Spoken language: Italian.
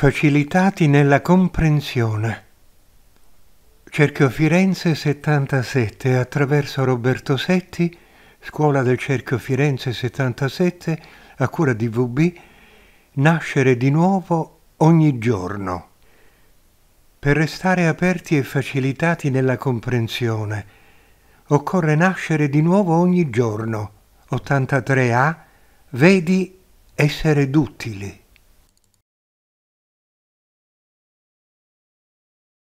facilitati nella comprensione. Cerchio Firenze 77 attraverso Roberto Setti, Scuola del Cerchio Firenze 77 a cura di VB, nascere di nuovo ogni giorno. Per restare aperti e facilitati nella comprensione, occorre nascere di nuovo ogni giorno. 83a, vedi essere duttili.